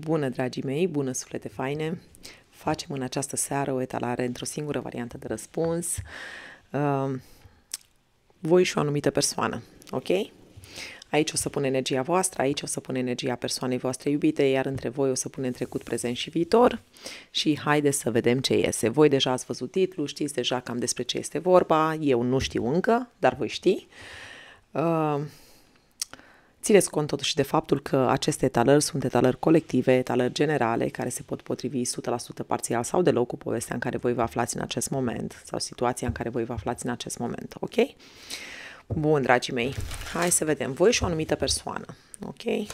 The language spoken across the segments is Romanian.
Bună, dragii mei, bună, suflete faine! Facem în această seară o etalare într-o singură variantă de răspuns. Uh, voi și o anumită persoană, ok? Aici o să pun energia voastră, aici o să pun energia persoanei voastre iubite, iar între voi o să punem trecut, prezent și viitor și haideți să vedem ce iese. Voi deja ați văzut titlul, știți deja cam despre ce este vorba, eu nu știu încă, dar voi ști. Uh, Țineți cont totuși de faptul că aceste etalări sunt etalări colective, etalări generale, care se pot potrivi 100% parțial sau deloc cu povestea în care voi vă aflați în acest moment sau situația în care voi vă aflați în acest moment, ok? Bun, dragii mei, hai să vedem. Voi și o anumită persoană, ok?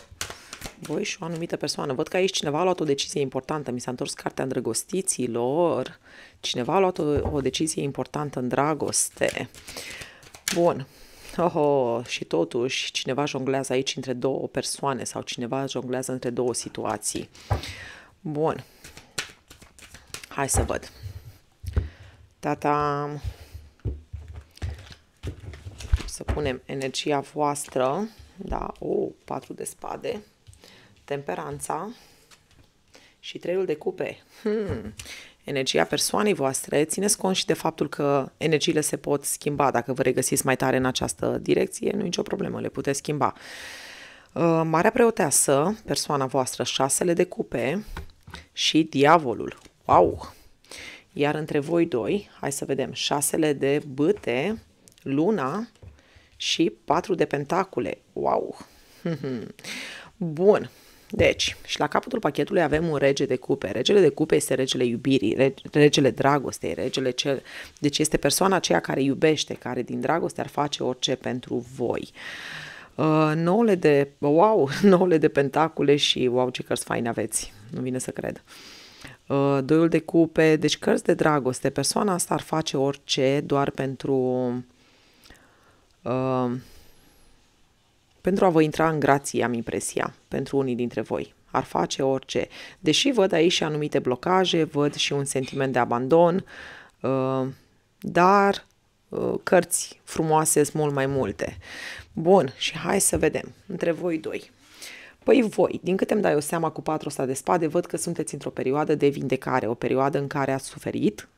Voi și o anumită persoană. Văd că aici cineva a luat o decizie importantă. Mi s-a întors cartea îndrăgostiților. Cineva a luat o, o decizie importantă în dragoste. Bun, Oh, oh, și totuși cineva jonglează aici între două persoane sau cineva jonglează între două situații. Bun. Hai să văd. Tata, să punem energia voastră, da, o, oh, patru de spade, temperanța și treiul de cupe. Hmm energia persoanei voastre, țineți cont și de faptul că energiile se pot schimba. Dacă vă regăsiți mai tare în această direcție, nu e nicio problemă, le puteți schimba. Uh, Marea preoteasă, persoana voastră, șasele de cupe și diavolul. Wow! Iar între voi doi, hai să vedem, șasele de băte. luna și patru de pentacule. Wow! Bun, deci, și la capătul pachetului avem un rege de cupe. Regele de cupe este regele iubirii, regele dragostei, regele cel... Deci este persoana aceea care iubește, care din dragoste ar face orice pentru voi. Uh, nouăle de, wow, nouăle de pentacule și wow, ce cărți faine aveți, nu vine să cred. Uh, doiul de cupe, deci cărți de dragoste, persoana asta ar face orice doar pentru uh, pentru a vă intra în grație, am impresia, pentru unii dintre voi. Ar face orice. Deși văd aici și anumite blocaje, văd și un sentiment de abandon, uh, dar uh, cărți frumoase sunt mult mai multe. Bun, și hai să vedem între voi doi. Păi voi, din câte îmi dai o seama cu patru ăsta de spade, văd că sunteți într-o perioadă de vindecare, o perioadă în care ați suferit,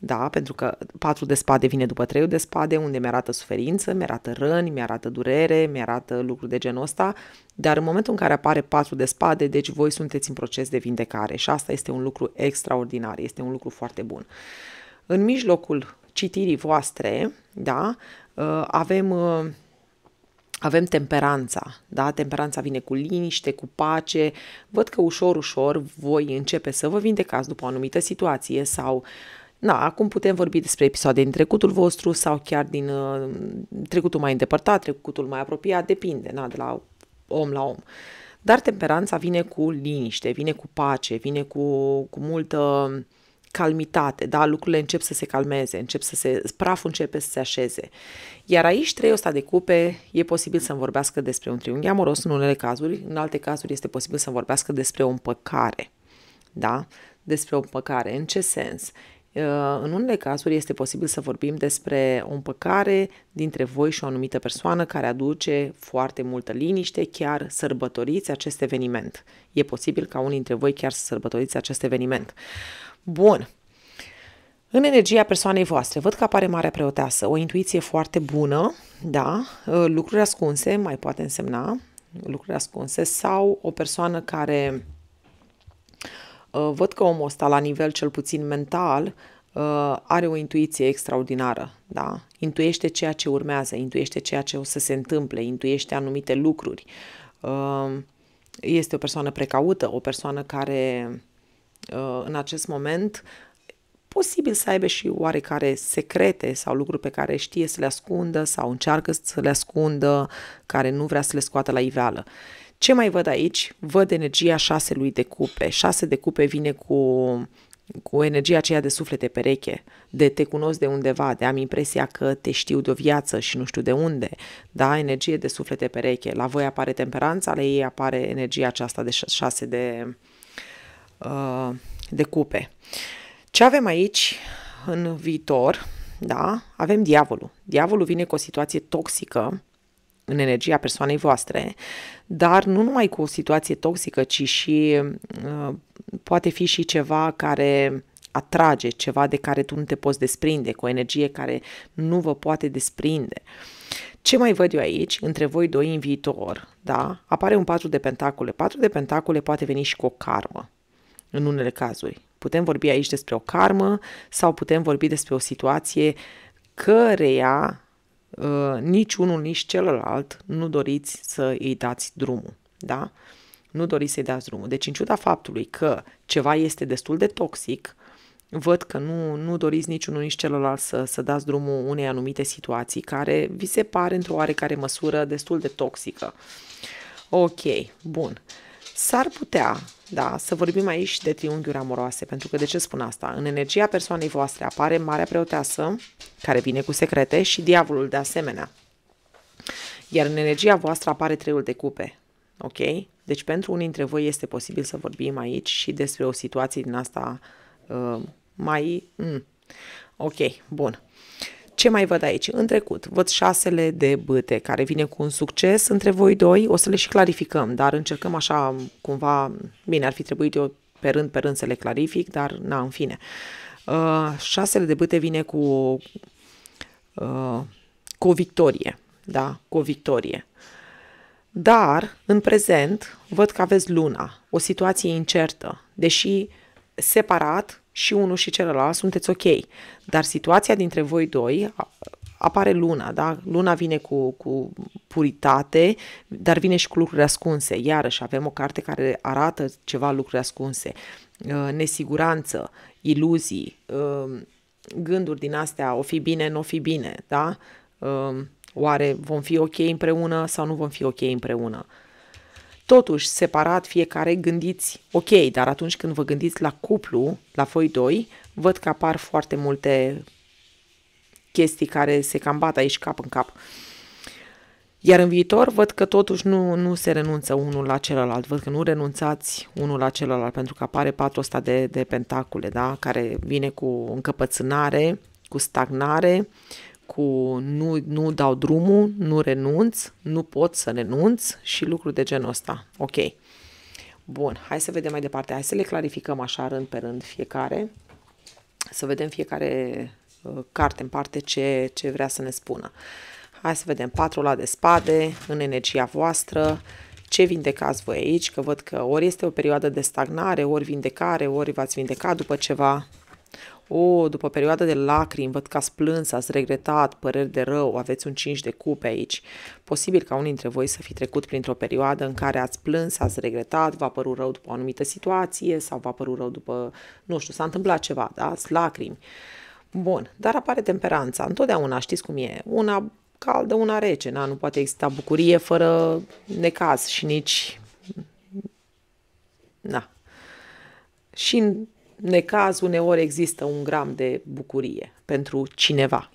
da? pentru că patru de spade vine după trei de spade, unde mi-arată suferință, mi-arată răni, mi-arată durere, mi-arată lucruri de genul ăsta, dar în momentul în care apare patru de spade, deci voi sunteți în proces de vindecare și asta este un lucru extraordinar, este un lucru foarte bun. În mijlocul citirii voastre, da, ă, avem ă, avem temperanța, da? Temperanța vine cu liniște, cu pace. Văd că ușor, ușor voi începe să vă vindecați după o anumită situație sau uh, da, acum putem vorbi despre episoade din trecutul vostru sau chiar din uh, trecutul mai îndepărtat, trecutul mai apropiat, depinde, na, de la om la om. Dar temperanța vine cu liniște, vine cu pace, vine cu, cu multă calmitate, da? Lucrurile încep să se calmeze, încep să se, praful începe să se așeze. Iar aici trei ăsta de cupe e posibil să-mi vorbească despre un triunghi amoros în unele cazuri, în alte cazuri este posibil să vorbească despre o împăcare, da? Despre o împăcare. În ce sens? Uh, în unele cazuri este posibil să vorbim despre o împăcare dintre voi și o anumită persoană care aduce foarte multă liniște, chiar sărbătoriți acest eveniment. E posibil ca unii dintre voi chiar să sărbătoriți acest eveniment. Bun. În energia persoanei voastre, văd că apare Marea Preoteasă, o intuiție foarte bună, da, uh, lucruri ascunse, mai poate însemna lucruri ascunse, sau o persoană care Uh, văd că omul ăsta, la nivel cel puțin mental, uh, are o intuiție extraordinară, da? Intuiește ceea ce urmează, intuiește ceea ce o să se întâmple, intuiește anumite lucruri. Uh, este o persoană precaută, o persoană care în acest moment posibil să aibă și oarecare secrete sau lucruri pe care știe să le ascundă sau încearcă să le ascundă, care nu vrea să le scoată la iveală. Ce mai văd aici? Văd energia șaselui de cupe. Șase de cupe vine cu, cu energia aceea de suflete pereche, de te cunosc de undeva, de am impresia că te știu de o viață și nu știu de unde. Da, energie de suflete pereche. La voi apare temperanța, la ei apare energia aceasta de șase de, uh, de cupe. Ce avem aici în viitor? Da, avem diavolul. Diavolul vine cu o situație toxică în energia persoanei voastre, dar nu numai cu o situație toxică, ci și uh, poate fi și ceva care atrage, ceva de care tu nu te poți desprinde, cu o energie care nu vă poate desprinde. Ce mai văd eu aici între voi doi în viitor? Da? Apare un patru de pentacule. Patru de pentacule poate veni și cu o karmă, în unele cazuri. Putem vorbi aici despre o karmă sau putem vorbi despre o situație căreia Uh, nici unul, nici celălalt nu doriți să îi dați drumul, da? Nu doriți să-i dați drumul. Deci, în ciuda faptului că ceva este destul de toxic, văd că nu, nu doriți niciunul, nici celălalt să, să dați drumul unei anumite situații care vi se pare într-o oarecare măsură destul de toxică. Ok, bun. Uh, S-ar putea, da, să vorbim aici de triunghiuri amoroase, pentru că de ce spun asta? În energia persoanei voastre apare Marea Preoteasă, care vine cu secrete, și diavolul de asemenea. Iar în energia voastră apare treiul de cupe, ok? Deci pentru unii dintre voi este posibil să vorbim aici și despre o situație din asta uh, mai... Mm. Ok, bun. Ce mai văd aici? În trecut, văd șasele de băte care vine cu un succes între voi doi, o să le și clarificăm, dar încercăm așa cumva, bine, ar fi trebuit eu pe rând, pe rând să le clarific, dar na, în fine. Uh, șasele de băte vine cu uh, cu o victorie, da, cu o victorie. Dar, în prezent, văd că aveți luna, o situație incertă, deși separat și unul și celălalt sunteți ok. Dar situația dintre voi doi apare luna, da? Luna vine cu, cu puritate, dar vine și cu lucruri ascunse. Iarăși avem o carte care arată ceva lucruri ascunse. Uh, nesiguranță, iluzii, uh, gânduri din astea, o fi bine, nu o fi bine, da? Uh, oare vom fi ok împreună sau nu vom fi ok împreună? totuși separat fiecare gândiți, ok, dar atunci când vă gândiți la cuplu, la voi doi, văd că apar foarte multe chestii care se cam bat aici cap în cap. Iar în viitor văd că totuși nu, nu se renunță unul la celălalt, văd că nu renunțați unul la celălalt, pentru că apare patul ăsta de, de pentacule, da? care vine cu încăpățânare, cu stagnare, cu nu, nu dau drumul, nu renunț, nu pot să renunț și lucruri de genul ăsta. Ok. Bun, hai să vedem mai departe. Hai să le clarificăm așa rând pe rând fiecare. Să vedem fiecare uh, carte în parte ce, ce vrea să ne spună. Hai să vedem patru la de spade în energia voastră. Ce vindecați voi aici? Că văd că ori este o perioadă de stagnare, ori vindecare, ori v-ați vindecat după ceva. O, oh, după perioada de lacrimi, văd că ați plâns, ați regretat, păreri de rău, aveți un cinci de cupe aici. Posibil ca unii dintre voi să fi trecut printr-o perioadă în care ați plâns, ați regretat, v-a părut rău după o anumită situație sau v-a părut rău după, nu știu, s-a întâmplat ceva, da? Ați lacrimi. Bun, dar apare temperanța. Întotdeauna știți cum e. Una caldă, una rece. Na? Nu poate exista bucurie fără necaz și nici... Na. Și necaz uneori există un gram de bucurie pentru cineva.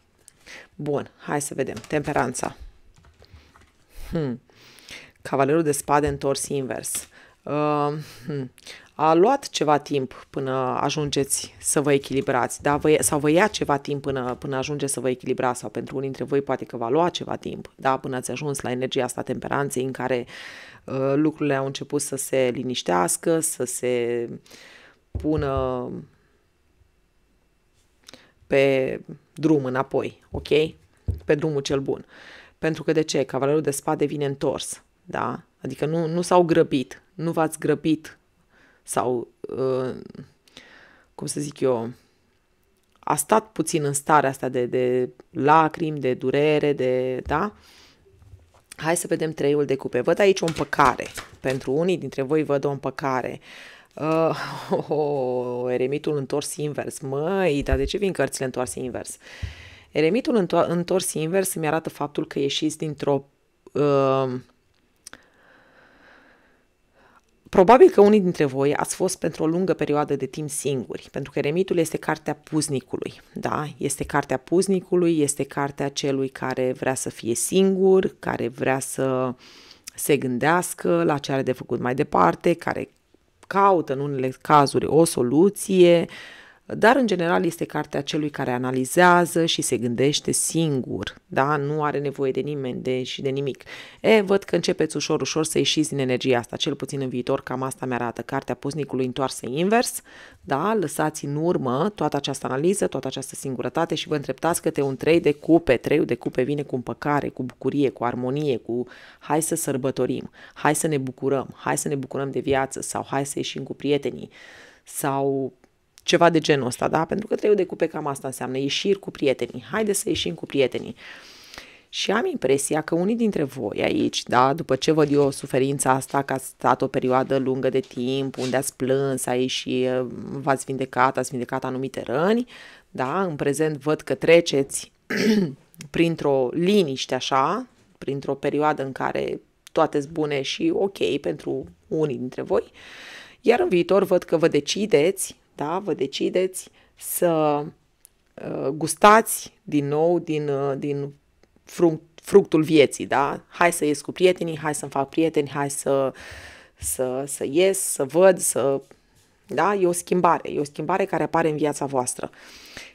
Bun, hai să vedem. Temperanța. Hmm. Cavalerul de spade întors invers. Uh, hmm. A luat ceva timp până ajungeți să vă echilibrați, da? vă, sau vă ia ceva timp până, până ajungeți să vă echilibrați, sau pentru unii dintre voi poate că va lua ceva timp, da? până ați ajuns la energia asta temperanței în care uh, lucrurile au început să se liniștească, să se uh, pună pe drum înapoi, ok? Pe drumul cel bun. Pentru că de ce? Cavalerul de spade vine întors, da? Adică nu, nu s-au grăbit, nu v-ați grăbit sau, uh, cum să zic eu, a stat puțin în starea asta de, de lacrimi, de durere, de, da? Hai să vedem treiul de cupe. Văd aici o împăcare. Pentru unii dintre voi văd o împăcare. Uh, Uh, oh, oh, eremitul întors invers. Măi, dar de ce vin cărțile întoarse invers? Eremitul înto- întors invers îmi arată faptul că ieșiți dintr-o... Uh, Probabil că unii dintre voi ați fost pentru o lungă perioadă de timp singuri, pentru că Eremitul este cartea puznicului. Da, este cartea puznicului, este cartea celui care vrea să fie singur, care vrea să se gândească la ce are de făcut mai departe, care caută în unele cazuri o soluție, dar în general este cartea celui care analizează și se gândește singur, da? nu are nevoie de nimeni de, și de nimic. E, văd că începeți ușor, ușor să ieșiți din energia asta, cel puțin în viitor, cam asta mi-arată cartea pusnicului întoarsă invers, da? lăsați în urmă toată această analiză, toată această singurătate și vă întreptați te un trei de cupe, treiul de cupe vine cu împăcare, cu bucurie, cu armonie, cu hai să sărbătorim, hai să ne bucurăm, hai să ne bucurăm de viață sau hai să ieșim cu prietenii sau ceva de genul ăsta, da? Pentru că trebuie de cupe cam asta înseamnă ieșiri cu prietenii. Haide să ieșim cu prietenii. Și am impresia că unii dintre voi aici, da, după ce văd eu suferința asta, că ați stat o perioadă lungă de timp, unde ați plâns aici și v-ați vindecat, ați vindecat anumite răni, da, în prezent văd că treceți printr-o liniște așa, printr-o perioadă în care toate sunt bune și ok pentru unii dintre voi, iar în viitor văd că vă decideți da? vă decideți să uh, gustați din nou din, uh, din fruct, fructul vieții, da? Hai să ies cu prietenii, hai să-mi fac prieteni, hai să, să, să ies, să văd, să... Da? E o schimbare, e o schimbare care apare în viața voastră.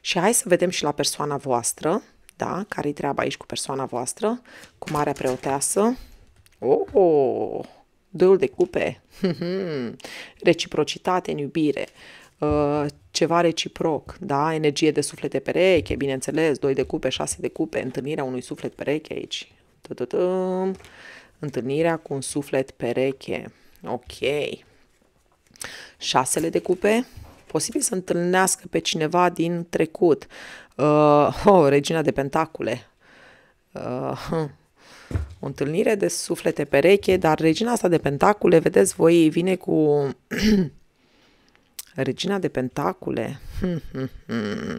Și hai să vedem și la persoana voastră, da? Care-i treaba aici cu persoana voastră, cu marea preoteasă. Oh, oh, doiul de cupe, reciprocitate în iubire, uh, Uh, ceva reciproc, da? Energie de suflet de pereche, bineînțeles, 2 de cupe, 6 de cupe, întâlnirea unui suflet pereche aici. Tududum. Întâlnirea cu un suflet pereche. Ok. Șasele de cupe, posibil să întâlnească pe cineva din trecut. Uh, oh, regina de pentacule. Uh, o întâlnire de suflete pereche, dar regina asta de pentacule, vedeți voi, vine cu Regina de Pentacule hmm, hmm, hmm.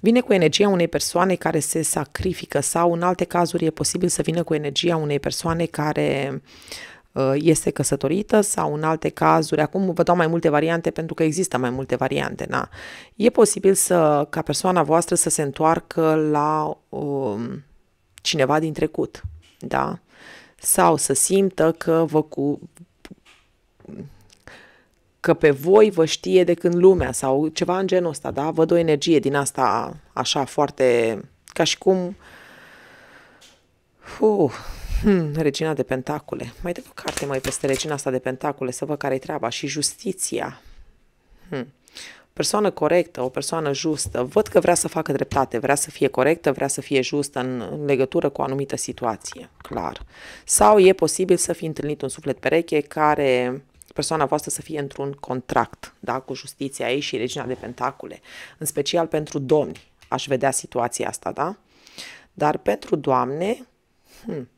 vine cu energia unei persoane care se sacrifică sau în alte cazuri e posibil să vină cu energia unei persoane care uh, este căsătorită sau în alte cazuri, acum vă dau mai multe variante pentru că există mai multe variante, na. E posibil să, ca persoana voastră să se întoarcă la um, cineva din trecut, da? Sau să simtă că vă cu că pe voi vă știe de când lumea sau ceva în genul ăsta, da? Văd o energie din asta așa foarte... ca și cum... Uh, hmm, regina de pentacule. Mai dă o carte mai peste regina asta de pentacule să văd care-i treaba. Și justiția. Hmm. Persoană corectă, o persoană justă. Văd că vrea să facă dreptate, vrea să fie corectă, vrea să fie justă în, în legătură cu o anumită situație, clar. Sau e posibil să fi întâlnit un suflet pereche care persoana voastră să fie într-un contract da, cu justiția ei și regina de pentacule, în special pentru domni. Aș vedea situația asta, da? Dar pentru doamne, hmm,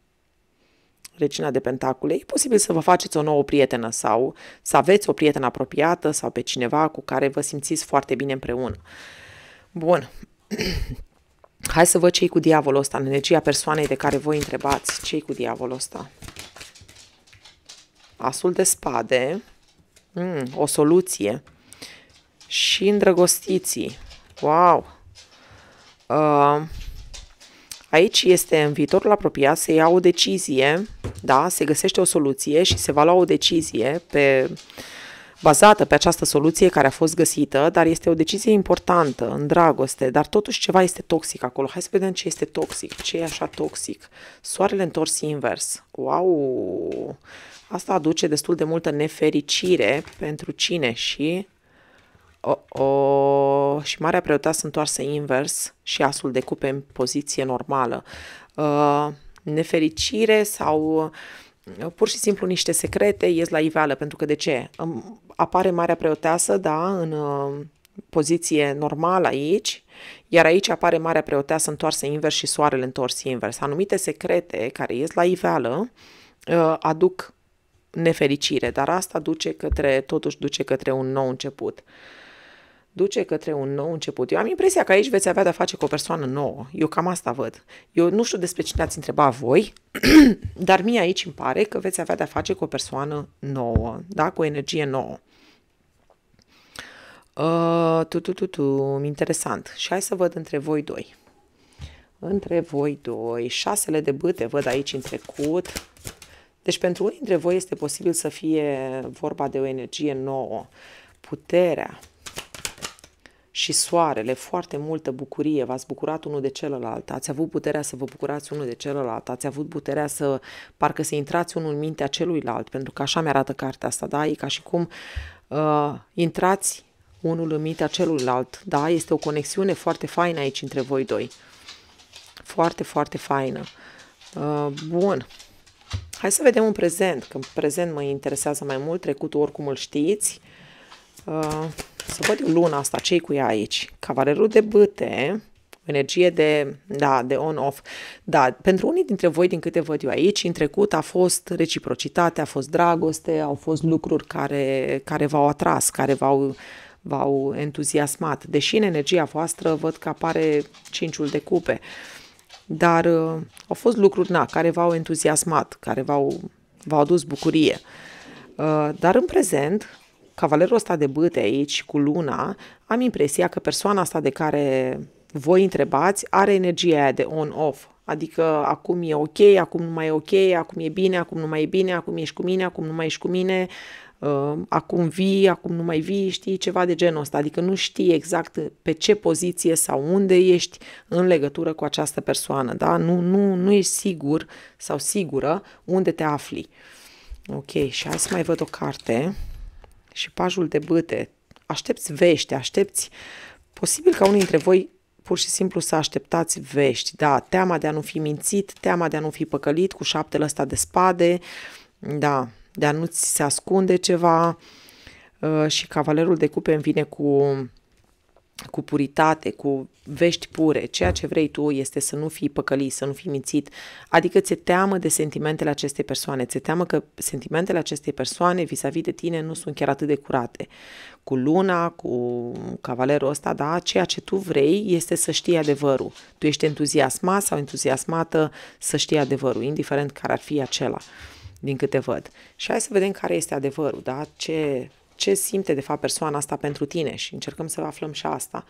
regina de pentacule, e posibil să vă faceți o nouă prietenă sau să aveți o prietenă apropiată sau pe cineva cu care vă simțiți foarte bine împreună. Bun. Hai să văd ce cu diavolul ăsta, în energia persoanei de care voi întrebați. cei cu diavolul ăsta? asul de spade, mm, o soluție, și îndrăgostiții. Wow! Uh, aici este în viitorul apropiat se ia o decizie, da, se găsește o soluție și se va lua o decizie pe uh, bazată pe această soluție care a fost găsită, dar este o decizie importantă în dragoste, dar totuși ceva este toxic acolo. Hai să vedem ce este toxic, ce e așa toxic. Soarele întors invers. Wow! Asta aduce destul de multă nefericire pentru cine și... Oh, oh, și Marea să întoarsă invers și asul de cupe în poziție normală. Uh, nefericire sau pur și simplu niște secrete ies la iveală, pentru că de ce? Apare Marea Preoteasă, da, în uh, poziție normală aici, iar aici apare Marea Preoteasă întoarsă invers și Soarele întors invers. Anumite secrete care ies la iveală uh, aduc nefericire, dar asta duce către, totuși duce către un nou început duce către un nou început. Eu am impresia că aici veți avea de-a face cu o persoană nouă. Eu cam asta văd. Eu nu știu despre cine ați întrebat voi, dar mie aici îmi pare că veți avea de-a face cu o persoană nouă, da? cu o energie nouă. Uh, tu, tu, tu, tu, interesant. Și hai să văd între voi doi. Între voi doi. Șasele de bâte văd aici în trecut. Deci pentru unii dintre voi este posibil să fie vorba de o energie nouă. Puterea, și soarele, foarte multă bucurie, v-ați bucurat unul de celălalt, ați avut puterea să vă bucurați unul de celălalt, ați avut puterea să parcă să intrați unul în mintea celuilalt, pentru că așa mi-arată cartea asta, da? E ca și cum uh, intrați unul în mintea celuilalt, da? Este o conexiune foarte faină aici între voi doi. Foarte, foarte faină. Uh, bun. Hai să vedem un prezent, că prezent mă interesează mai mult, trecutul oricum îl știți. Uh, să văd eu luna asta, ce cu ea aici? Cavalerul de băte, energie de, da, de on-off. Da, pentru unii dintre voi, din câte văd eu aici, în trecut a fost reciprocitate, a fost dragoste, au fost lucruri care, care v-au atras, care v-au, v-au entuziasmat. Deși în energia voastră văd că apare cinciul de cupe, dar uh, au fost lucruri na, care v-au entuziasmat, care v-au, v-au adus bucurie. Uh, dar în prezent, cavalerul ăsta de bâte aici, cu luna, am impresia că persoana asta de care voi întrebați are energia aia de on-off, Adică acum e ok, acum nu mai e ok, acum e bine, acum nu mai e bine, acum ești cu mine, acum nu mai ești cu mine, uh, acum vii, acum nu mai vii, știi, ceva de genul ăsta. Adică nu știi exact pe ce poziție sau unde ești în legătură cu această persoană, da? Nu, nu, nu ești sigur sau sigură unde te afli. Ok, și hai să mai văd o carte și pajul de bâte, aștepți vești, aștepți... Posibil ca unii dintre voi pur și simplu să așteptați vești, da, teama de a nu fi mințit, teama de a nu fi păcălit cu șaptele ăsta de spade, da, de a nu ți se ascunde ceva uh, și cavalerul de cupe îmi vine cu cu puritate, cu vești pure, ceea ce vrei tu este să nu fii păcălit, să nu fii mințit, adică ți-e teamă de sentimentele acestei persoane, ți-e teamă că sentimentele acestei persoane vis-a-vis de tine nu sunt chiar atât de curate. Cu luna, cu cavalerul ăsta, da, ceea ce tu vrei este să știi adevărul. Tu ești entuziasmat sau entuziasmată să știi adevărul, indiferent care ar fi acela din câte văd. Și hai să vedem care este adevărul, da? Ce ce simte de fapt persoana asta pentru tine și încercăm să aflăm și asta.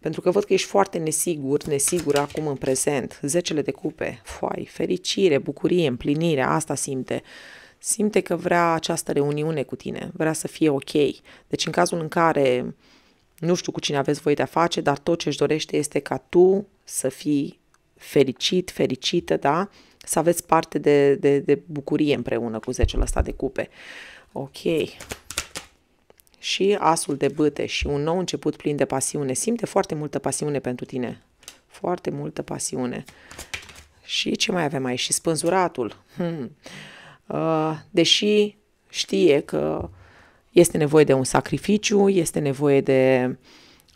Pentru că văd că ești foarte nesigur, nesigur acum în prezent. Zecele de cupe, foai, fericire, bucurie, împlinire, asta simte. Simte că vrea această reuniune cu tine, vrea să fie ok. Deci în cazul în care nu știu cu cine aveți voi de-a face, dar tot ce își dorește este ca tu să fii fericit, fericită, da? Să aveți parte de, de, de bucurie împreună cu zecele ăsta de cupe. Ok și asul de băte și un nou început plin de pasiune. Simte foarte multă pasiune pentru tine. Foarte multă pasiune. Și ce mai avem aici? Și spânzuratul. Hmm. Uh, deși știe că este nevoie de un sacrificiu, este nevoie de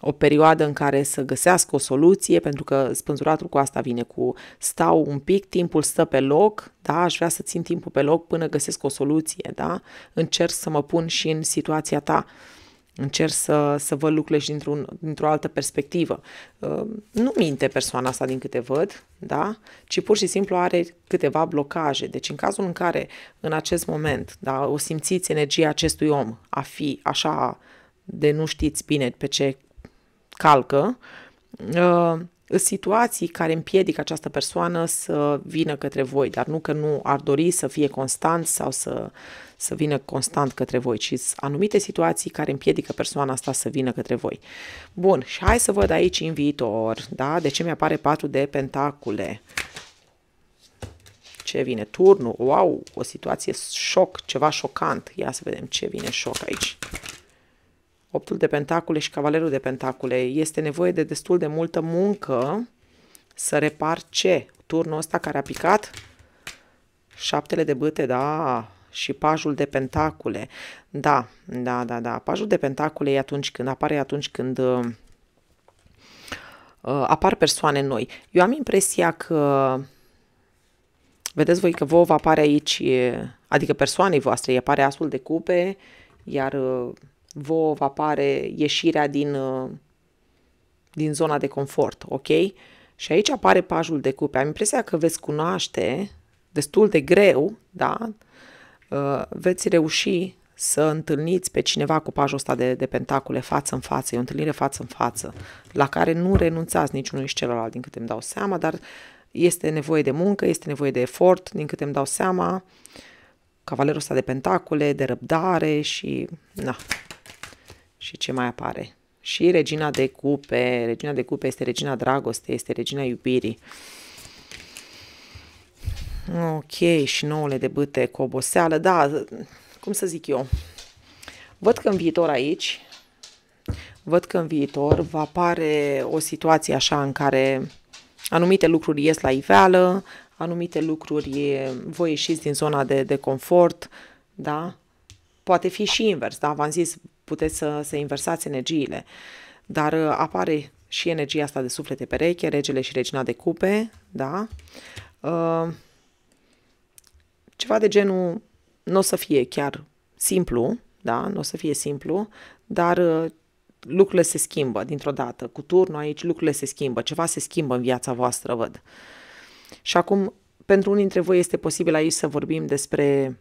o perioadă în care să găsească o soluție, pentru că spânzuratul cu asta vine cu stau un pic, timpul stă pe loc, da, aș vrea să țin timpul pe loc până găsesc o soluție, da, încerc să mă pun și în situația ta, încerc să, să văd lucrurile și dintr-un, dintr-o altă perspectivă. Ehm, nu minte persoana asta din câte văd, da, ci pur și simplu are câteva blocaje. Deci în cazul în care în acest moment, da, o simțiți energia acestui om a fi așa de nu știți bine pe ce calcă, uh, situații care împiedică această persoană să vină către voi, dar nu că nu ar dori să fie constant sau să, să vină constant către voi, ci anumite situații care împiedică persoana asta să vină către voi. Bun, și hai să văd aici în viitor, da? De ce mi-apare patru de pentacule? Ce vine? Turnul, wow, o situație șoc, ceva șocant. Ia să vedem ce vine șoc aici. Optul de pentacule și cavalerul de pentacule. Este nevoie de destul de multă muncă să repar ce? Turnul ăsta care a picat? Șaptele de bâte, da, și pajul de pentacule. Da, da, da, da. Pajul de pentacule e atunci când apare, e atunci când uh, uh, apar persoane noi. Eu am impresia că vedeți voi că vouă vă apare aici, adică persoanei voastre, îi apare asul de cupe, iar uh, vouă apare ieșirea din, uh, din zona de confort, ok? Și aici apare pajul de cupe. Am impresia că veți cunoaște destul de greu, da? Uh, veți reuși să întâlniți pe cineva cu pajul ăsta de, de pentacule față în față, e o întâlnire față în față, la care nu renunțați niciunul și celălalt, din câte îmi dau seama, dar este nevoie de muncă, este nevoie de efort, din câte îmi dau seama, cavalerul ăsta de pentacule, de răbdare și, na, și ce mai apare? Și regina de cupe. Regina de cupe este regina dragostei, este regina iubirii. Ok, și nouăle de bâte cu oboseală. Da, cum să zic eu, văd că în viitor aici, văd că în viitor va apare o situație așa în care anumite lucruri ies la iveală, anumite lucruri voi ieșiți din zona de, de confort, da? Poate fi și invers, da? V-am zis, puteți să, să inversați energiile. Dar uh, apare și energia asta de suflete pereche, regele și regina de cupe, da? Uh, ceva de genul, nu o să fie chiar simplu, da? Nu o să fie simplu, dar uh, lucrurile se schimbă dintr-o dată. Cu turnul aici lucrurile se schimbă, ceva se schimbă în viața voastră, văd. Și acum, pentru unii dintre voi este posibil aici să vorbim despre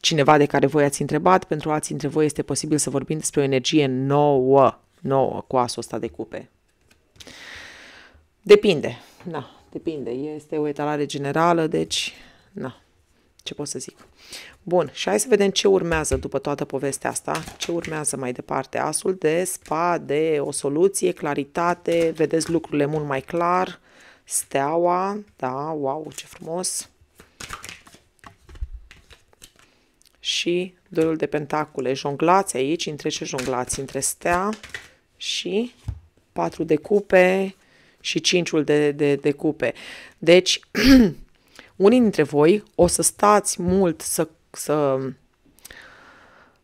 cineva de care voi ați întrebat, pentru alții dintre voi este posibil să vorbim despre o energie nouă, nouă cu asul ăsta de cupe. Depinde, na, depinde, este o etalare generală, deci, na, ce pot să zic. Bun, și hai să vedem ce urmează după toată povestea asta, ce urmează mai departe. Asul de de o soluție, claritate, vedeți lucrurile mult mai clar, steaua, da, wow, ce frumos, și doiul de pentacule. Jonglați aici, între ce jonglați? Între stea și patru de cupe și cinciul de, de, de cupe. Deci, unii dintre voi o să stați mult să, să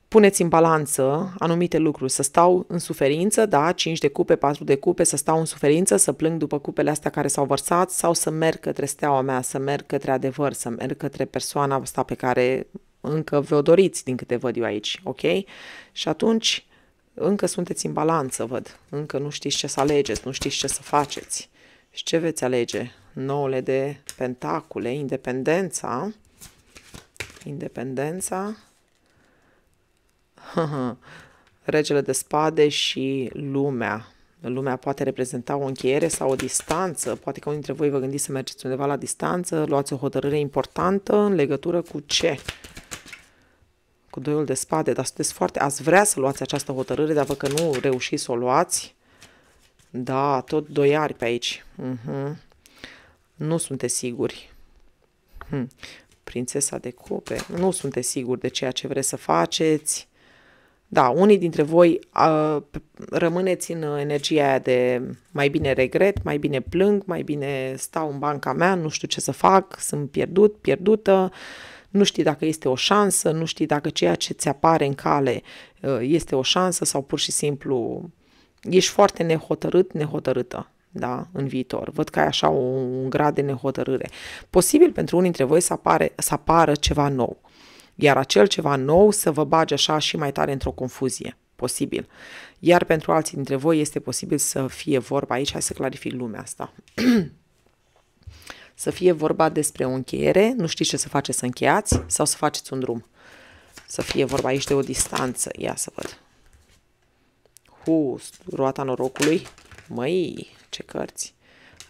puneți în balanță anumite lucruri, să stau în suferință, da, 5 de cupe, 4 de cupe, să stau în suferință, să plâng după cupele astea care s-au vărsat sau să merg către steaua mea, să merg către adevăr, să merg către persoana asta pe care încă vă doriți din câte văd eu aici, ok? Și atunci încă sunteți în balanță, văd, încă nu știți ce să alegeți, nu știți ce să faceți. Și ce veți alege? Nouăle de pentacule, independența, independența, regele de spade și lumea. Lumea poate reprezenta o încheiere sau o distanță. Poate că unii dintre voi vă gândiți să mergeți undeva la distanță, luați o hotărâre importantă în legătură cu ce cu doiul de spade, dar sunteți foarte, ați vrea să luați această hotărâre, dar vă că nu reușiți să o luați. Da, tot doiari pe aici. Uh-huh. Nu sunteți siguri. Hm. Prințesa de cope. Nu sunteți siguri de ceea ce vreți să faceți. Da, unii dintre voi uh, rămâneți în energia aia de mai bine regret, mai bine plâng, mai bine stau în banca mea, nu știu ce să fac, sunt pierdut, pierdută. Uh, nu știi dacă este o șansă, nu știi dacă ceea ce ți apare în cale uh, este o șansă sau pur și simplu ești foarte nehotărât, nehotărâtă da, în viitor. Văd că ai așa un grad de nehotărâre. Posibil pentru unii dintre voi să, apare, să apară ceva nou, iar acel ceva nou să vă bage așa și mai tare într-o confuzie. Posibil. Iar pentru alții dintre voi este posibil să fie vorba aici, hai să clarific lumea asta. să fie vorba despre o încheiere, nu știți ce să faceți să încheiați sau să faceți un drum. Să fie vorba aici de o distanță, ia să văd. Hu, roata norocului, măi, ce cărți,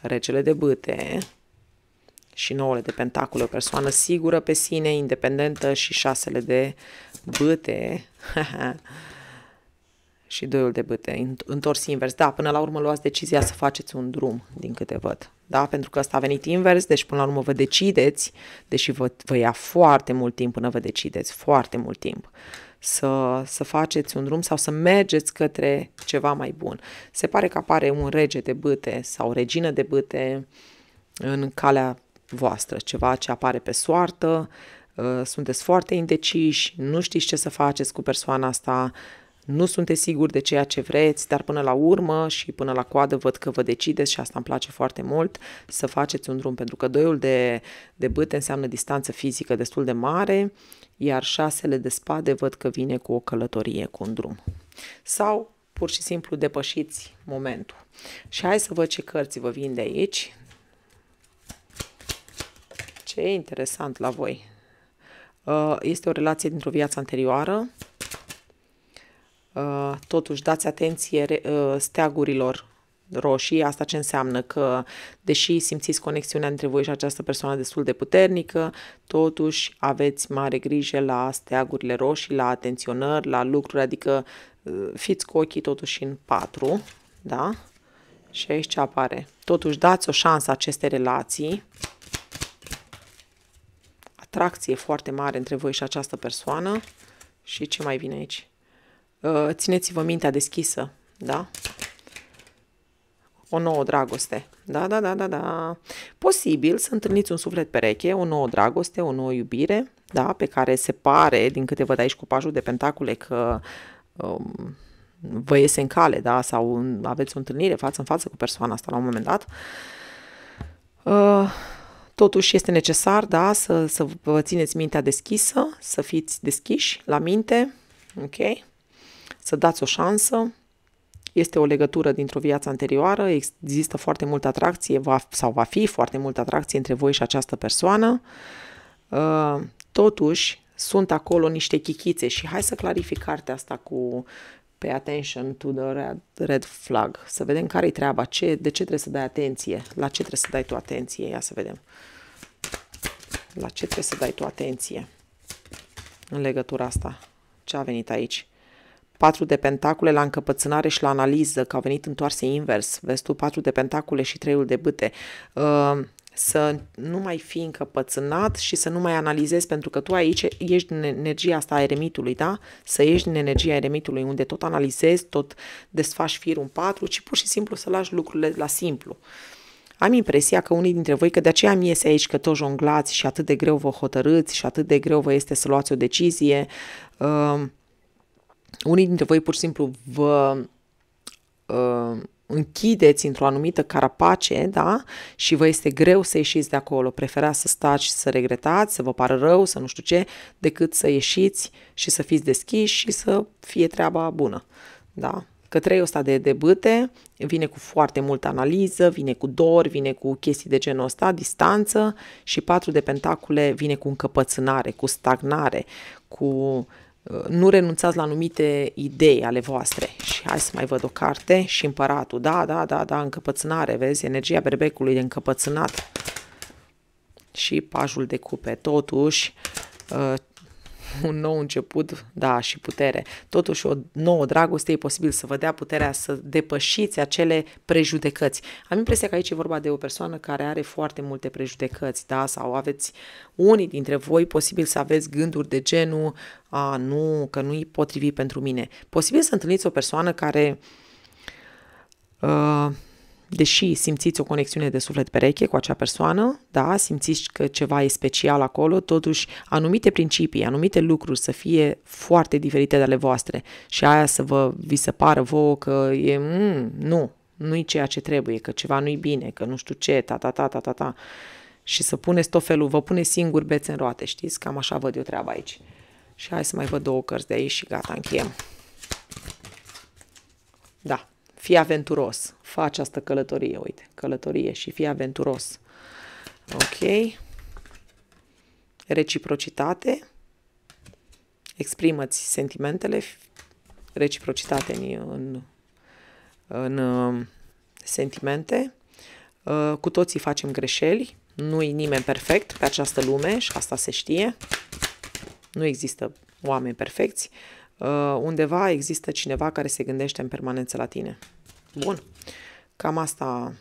regele de bâte și nouăle de pentacule, o persoană sigură pe sine, independentă și șasele de bâte. și doiul de bâte, întors invers. Da, până la urmă luați decizia să faceți un drum, din câte văd. Da? Pentru că asta a venit invers, deci până la urmă vă decideți, deși vă, vă ia foarte mult timp până vă decideți, foarte mult timp, să, să faceți un drum sau să mergeți către ceva mai bun. Se pare că apare un rege de bâte sau regină de bâte în calea voastră, ceva ce apare pe soartă, ă, sunteți foarte indeciși, nu știți ce să faceți cu persoana asta, nu sunteți siguri de ceea ce vreți, dar până la urmă și până la coadă văd că vă decideți și asta îmi place foarte mult, să faceți un drum, pentru că doiul de, de bâte înseamnă distanță fizică destul de mare, iar șasele de spade văd că vine cu o călătorie, cu un drum. Sau pur și simplu depășiți momentul. Și hai să văd ce cărți vă vin de aici. Ce e interesant la voi. Uh, este o relație dintr-o viață anterioară, Uh, totuși, dați atenție uh, steagurilor roșii. Asta ce înseamnă că, deși simțiți conexiunea între voi și această persoană destul de puternică, totuși aveți mare grijă la steagurile roșii, la atenționări, la lucruri, adică uh, fiți cu ochii totuși în patru, da? Și aici ce apare? Totuși dați o șansă aceste relații, atracție foarte mare între voi și această persoană și ce mai vine aici? Uh, țineți-vă mintea deschisă, da? O nouă dragoste. Da, da, da, da, da. Posibil să întâlniți un suflet pereche, o nouă dragoste, o nouă iubire, da, pe care se pare, din câte văd aici cu pajul de pentacule, că um, vă iese în cale, da, sau aveți o întâlnire față în față cu persoana asta la un moment dat. Uh, totuși este necesar, da, să, să vă țineți mintea deschisă, să fiți deschiși la minte, ok? să dați o șansă, este o legătură dintr-o viață anterioară, există foarte multă atracție va, sau va fi foarte multă atracție între voi și această persoană. Uh, totuși, sunt acolo niște chichițe și hai să clarific cartea asta cu pe attention to the red, red flag, să vedem care-i treaba, ce, de ce trebuie să dai atenție, la ce trebuie să dai tu atenție, ia să vedem. La ce trebuie să dai tu atenție în legătura asta, ce a venit aici. Patru de pentacule la încăpățânare și la analiză, că au venit întoarse invers. Vezi tu, patru de pentacule și treiul de bâte. Uh, să nu mai fi încăpățânat și să nu mai analizezi, pentru că tu aici ești din energia asta a eremitului, da? Să ieși din energia eremitului, unde tot analizezi, tot desfaci firul în patru, ci pur și simplu să lași lucrurile la simplu. Am impresia că unii dintre voi, că de aceea mi iese aici că tot jonglați și atât de greu vă hotărâți și atât de greu vă este să luați o decizie, uh, unii dintre voi pur și simplu vă uh, închideți într-o anumită carapace, da? Și vă este greu să ieșiți de acolo. Preferați să stați și să regretați, să vă pară rău, să nu știu ce, decât să ieșiți și să fiți deschiși și să fie treaba bună, da? Că trei ăsta de debâte vine cu foarte multă analiză, vine cu dor, vine cu chestii de genul ăsta, distanță și patru de pentacule vine cu încăpățânare, cu stagnare, cu Uh, nu renunțați la anumite idei ale voastre. Și hai să mai văd o carte și împăratul. Da, da, da, da, încăpățânare, vezi, energia berbecului de încăpățânat. Și pajul de cupe. Totuși, uh, un nou început, da, și putere. Totuși, o nouă dragoste e posibil să vă dea puterea să depășiți acele prejudecăți. Am impresia că aici e vorba de o persoană care are foarte multe prejudecăți, da, sau aveți unii dintre voi posibil să aveți gânduri de genul, a, nu, că nu-i potrivit pentru mine. Posibil să întâlniți o persoană care uh, deși simțiți o conexiune de suflet pereche cu acea persoană, da, simțiți că ceva e special acolo, totuși anumite principii, anumite lucruri să fie foarte diferite de ale voastre și aia să vă, vi se pară vouă că e, mm, nu, nu-i ceea ce trebuie, că ceva nu-i bine, că nu știu ce, ta, ta, ta, ta, ta, ta. Și să puneți tot felul, vă pune singur bețe în roate, știți? Cam așa văd eu treaba aici. Și hai să mai văd două cărți de aici și gata, încheiem fii aventuros. faci această călătorie, uite, călătorie și fii aventuros. Ok. Reciprocitate. Exprimă-ți sentimentele. Reciprocitate în, în, în um, sentimente. Uh, cu toții facem greșeli. Nu e nimeni perfect pe această lume și asta se știe. Nu există oameni perfecți. Uh, uh, undeva există cineva care se gândește în permanență la tine. Bun. Cam asta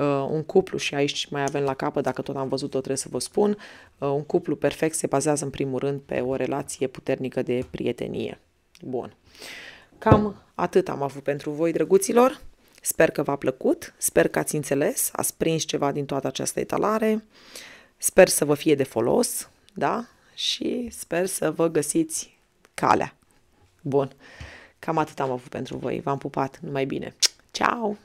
Uh, un cuplu, și aici mai avem la capă, dacă tot am văzut-o, trebuie să vă spun, uh, un cuplu perfect se bazează în primul rând pe o relație puternică de prietenie. Bun. Cam atât am avut pentru voi, drăguților. Sper că v-a plăcut, sper că ați înțeles, ați prins ceva din toată această etalare, sper să vă fie de folos, da? și sper să vă găsiți calea. Bun, cam atât am avut pentru voi. V-am pupat, numai bine. Ciao!